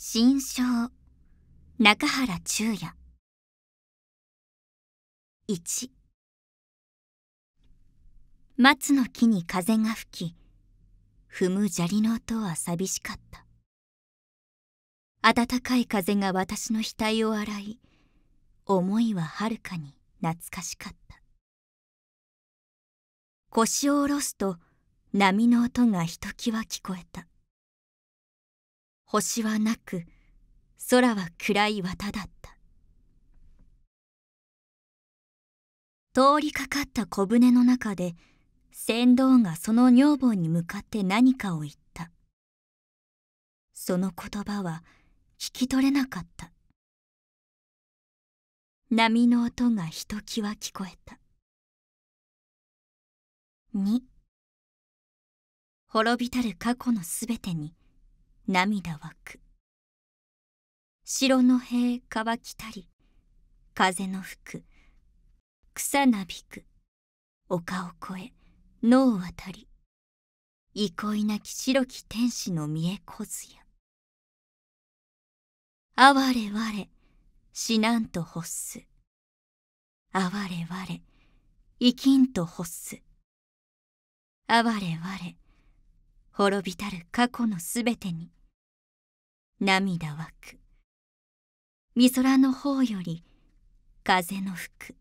新章中原中也1松の木に風が吹き踏む砂利の音は寂しかった暖かい風が私の額を洗い思いははるかに懐かしかった腰を下ろすと波の音がひときわ聞こえた星はなく空は暗い綿だった通りかかった小舟の中で船頭がその女房に向かって何かを言ったその言葉は聞き取れなかった波の音がひときわ聞こえた2滅びたる過去のすべてに涙湧く城の塀乾きたり風の吹く草なびく丘を越え野を渡り憩いなき白き天使の見え小ずや哀れ我死なんと欲す哀れ我生きんと欲す哀れ我滅びたる過去のすべてに涙湧く。みそらの方より風の吹く。